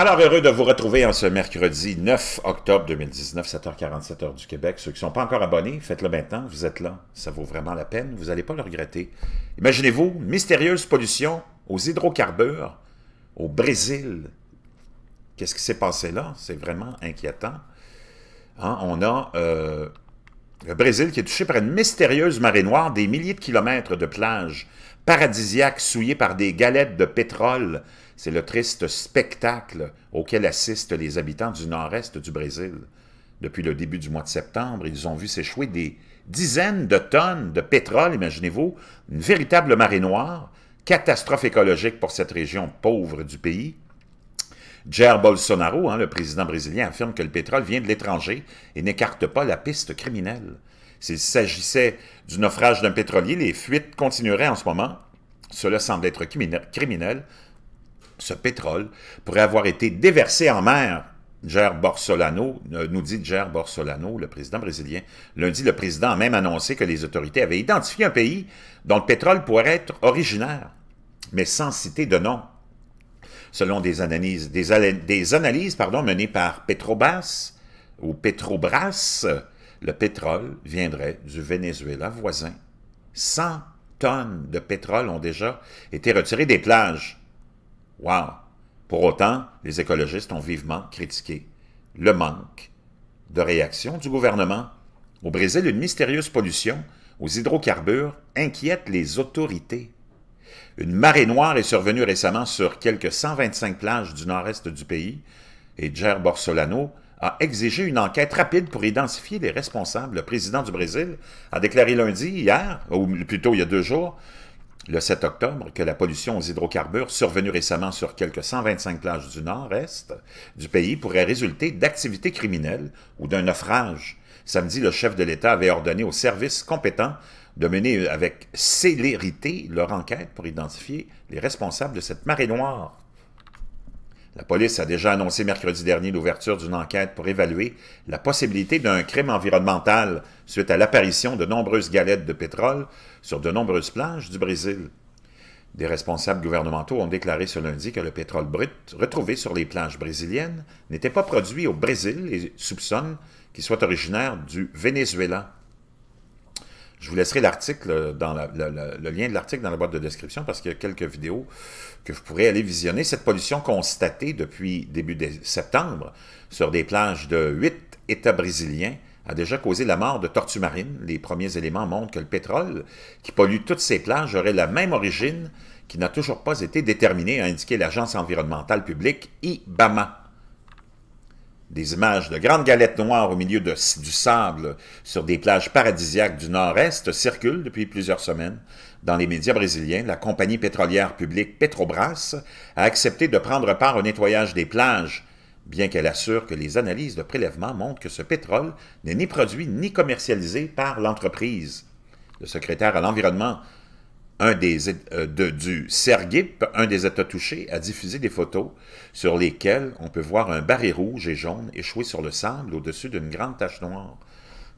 Alors, heureux de vous retrouver en ce mercredi 9 octobre 2019, 7h47 heure du Québec. Ceux qui ne sont pas encore abonnés, faites-le maintenant. Vous êtes là. Ça vaut vraiment la peine. Vous n'allez pas le regretter. Imaginez-vous, mystérieuse pollution aux hydrocarbures au Brésil. Qu'est-ce qui s'est passé là? C'est vraiment inquiétant. Hein, on a euh, le Brésil qui est touché par une mystérieuse marée noire, des milliers de kilomètres de plages paradisiaques souillées par des galettes de pétrole. C'est le triste spectacle auquel assistent les habitants du nord-est du Brésil. Depuis le début du mois de septembre, ils ont vu s'échouer des dizaines de tonnes de pétrole, imaginez-vous, une véritable marée noire, catastrophe écologique pour cette région pauvre du pays. Jair Bolsonaro, hein, le président brésilien, affirme que le pétrole vient de l'étranger et n'écarte pas la piste criminelle. S'il s'agissait du naufrage d'un pétrolier, les fuites continueraient en ce moment. Cela semble être criminel. Ce pétrole pourrait avoir été déversé en mer. Jair Borsolano, euh, nous dit Jair Borsolano, le président brésilien. Lundi, le président a même annoncé que les autorités avaient identifié un pays dont le pétrole pourrait être originaire, mais sans citer de nom selon des analyses, des, analyses pardon, menées par Petrobras ou Petrobras, le pétrole viendrait du Venezuela voisin. 100 tonnes de pétrole ont déjà été retirées des plages. Wow! Pour autant, les écologistes ont vivement critiqué le manque de réaction du gouvernement. Au Brésil, une mystérieuse pollution aux hydrocarbures inquiète les autorités. Une marée noire est survenue récemment sur quelques 125 plages du nord-est du pays et Jair Borsolano a exigé une enquête rapide pour identifier les responsables. Le président du Brésil a déclaré lundi, hier, ou plutôt il y a deux jours, le 7 octobre, que la pollution aux hydrocarbures survenue récemment sur quelques 125 plages du nord-est du pays pourrait résulter d'activités criminelles ou d'un naufrage Samedi, le chef de l'État avait ordonné aux services compétents de mener avec célérité leur enquête pour identifier les responsables de cette marée noire. La police a déjà annoncé mercredi dernier l'ouverture d'une enquête pour évaluer la possibilité d'un crime environnemental suite à l'apparition de nombreuses galettes de pétrole sur de nombreuses plages du Brésil. Des responsables gouvernementaux ont déclaré ce lundi que le pétrole brut retrouvé sur les plages brésiliennes n'était pas produit au Brésil et soupçonnent qu'il soit originaire du Venezuela. Je vous laisserai l'article dans le lien de l'article dans la boîte de description parce qu'il y a quelques vidéos que vous pourrez aller visionner. Cette pollution constatée depuis début septembre sur des plages de huit États brésiliens a déjà causé la mort de tortues marines. Les premiers éléments montrent que le pétrole, qui pollue toutes ces plages, aurait la même origine qui n'a toujours pas été déterminée, a indiqué l'Agence environnementale publique IBAMA. Des images de grandes galettes noires au milieu du sable sur des plages paradisiaques du nord-est circulent depuis plusieurs semaines. Dans les médias brésiliens, la compagnie pétrolière publique Petrobras a accepté de prendre part au nettoyage des plages bien qu'elle assure que les analyses de prélèvement montrent que ce pétrole n'est ni produit ni commercialisé par l'entreprise. Le secrétaire à l'environnement un des, euh, du Sergip, un des États touchés, a diffusé des photos sur lesquelles on peut voir un baril rouge et jaune échoué sur le sable au-dessus d'une grande tache noire.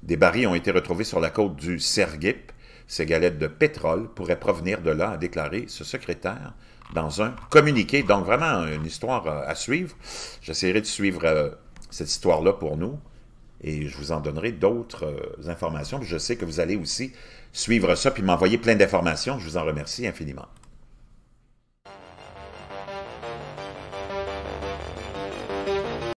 Des barils ont été retrouvés sur la côte du Sergip, ces galettes de pétrole pourraient provenir de là, a déclaré ce secrétaire dans un communiqué. Donc, vraiment, une histoire euh, à suivre. J'essaierai de suivre euh, cette histoire-là pour nous et je vous en donnerai d'autres euh, informations. Je sais que vous allez aussi suivre ça puis m'envoyer plein d'informations. Je vous en remercie infiniment.